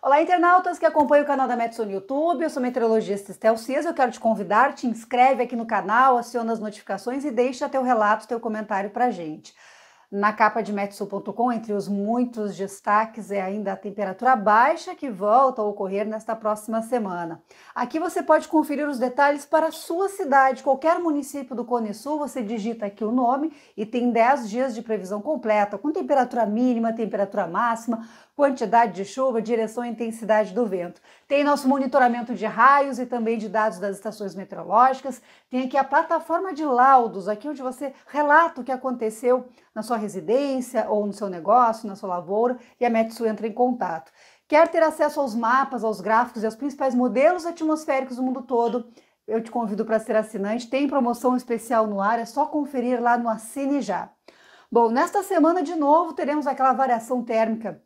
Olá, internautas que acompanham o canal da Metsu no YouTube. Eu sou meteorologista Estel Cias. Eu quero te convidar, te inscreve aqui no canal, aciona as notificações e deixa teu relato, teu comentário pra gente. Na capa de metsu.com, entre os muitos destaques, é ainda a temperatura baixa que volta a ocorrer nesta próxima semana. Aqui você pode conferir os detalhes para a sua cidade. Qualquer município do Cone Sul, você digita aqui o nome e tem 10 dias de previsão completa, com temperatura mínima, temperatura máxima, quantidade de chuva, direção e intensidade do vento. Tem nosso monitoramento de raios e também de dados das estações meteorológicas. Tem aqui a plataforma de laudos, aqui onde você relata o que aconteceu na sua residência ou no seu negócio, na sua lavoura, e a Metsu entra em contato. Quer ter acesso aos mapas, aos gráficos e aos principais modelos atmosféricos do mundo todo? Eu te convido para ser assinante. Tem promoção especial no ar, é só conferir lá no Assine Já. Bom, nesta semana de novo teremos aquela variação térmica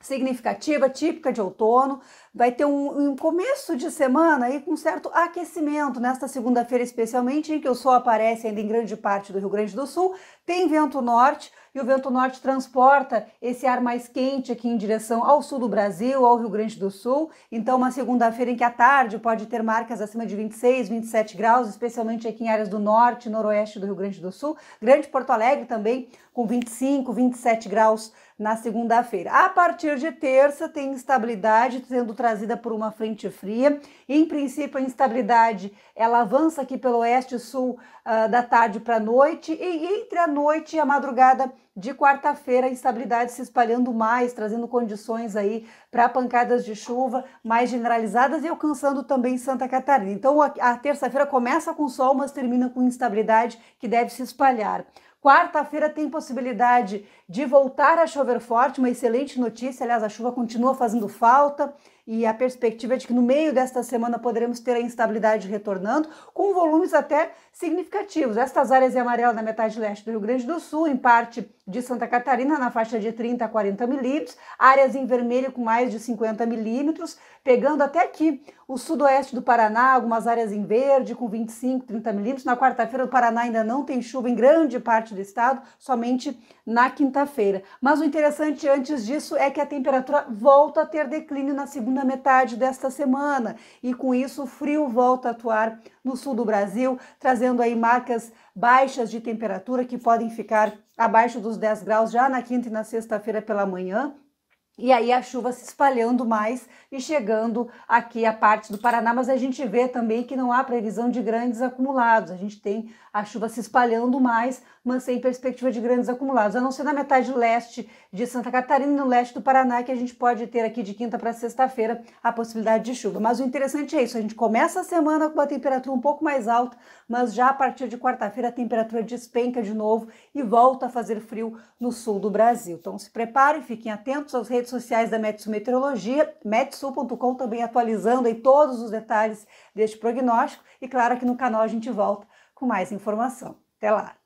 significativa, típica de outono. Vai ter um, um, começo de semana aí com certo aquecimento. Nesta segunda-feira, especialmente, em que o sol aparece ainda em grande parte do Rio Grande do Sul, tem vento norte e o vento norte transporta esse ar mais quente aqui em direção ao sul do Brasil, ao Rio Grande do Sul. Então, uma segunda-feira em que a tarde pode ter marcas acima de 26, 27 graus, especialmente aqui em áreas do norte e noroeste do Rio Grande do Sul. Grande Porto Alegre também com 25, 27 graus na segunda-feira. A partir de terça, tem instabilidade sendo trazida por uma frente fria. Em princípio, a instabilidade ela avança aqui pelo oeste e sul uh, da tarde para a noite, e entre a noite e a madrugada de quarta-feira, a instabilidade se espalhando mais, trazendo condições aí para pancadas de chuva mais generalizadas e alcançando também Santa Catarina. Então, a, a terça-feira começa com sol, mas termina com instabilidade que deve se espalhar. Quarta-feira tem possibilidade de voltar a chover forte, uma excelente notícia. Aliás, a chuva continua fazendo falta e a perspectiva é de que no meio desta semana poderemos ter a instabilidade retornando, com volumes até significativos. Estas áreas em amarelo na metade leste do Rio Grande do Sul, em parte de Santa Catarina, na faixa de 30 a 40 milímetros, áreas em vermelho com mais de 50 milímetros, pegando até aqui o sudoeste do Paraná, algumas áreas em verde com 25, 30 milímetros. Na quarta-feira, o Paraná ainda não tem chuva em grande parte do estado, somente na quinta-feira. Mas o interessante antes disso é que a temperatura volta a ter declínio na segunda segunda metade desta semana. E com isso, o frio volta a atuar no sul do Brasil, trazendo aí marcas baixas de temperatura que podem ficar abaixo dos 10 graus já na quinta e na sexta-feira pela manhã e aí a chuva se espalhando mais e chegando aqui a parte do Paraná, mas a gente vê também que não há previsão de grandes acumulados. A gente tem a chuva se espalhando mais, mas sem perspectiva de grandes acumulados, a não ser na metade leste de Santa Catarina e no leste do Paraná, que a gente pode ter aqui de quinta para sexta-feira a possibilidade de chuva. Mas o interessante é isso: a gente começa a semana com uma temperatura um pouco mais alta, mas já a partir de quarta-feira a temperatura despenca de novo e volta a fazer frio no sul do Brasil. Então se preparem, fiquem atentos aos redes sociais da Metsu Meteorologia, metsu.com também atualizando aí todos os detalhes deste prognóstico e claro que no canal a gente volta com mais informação. Até lá!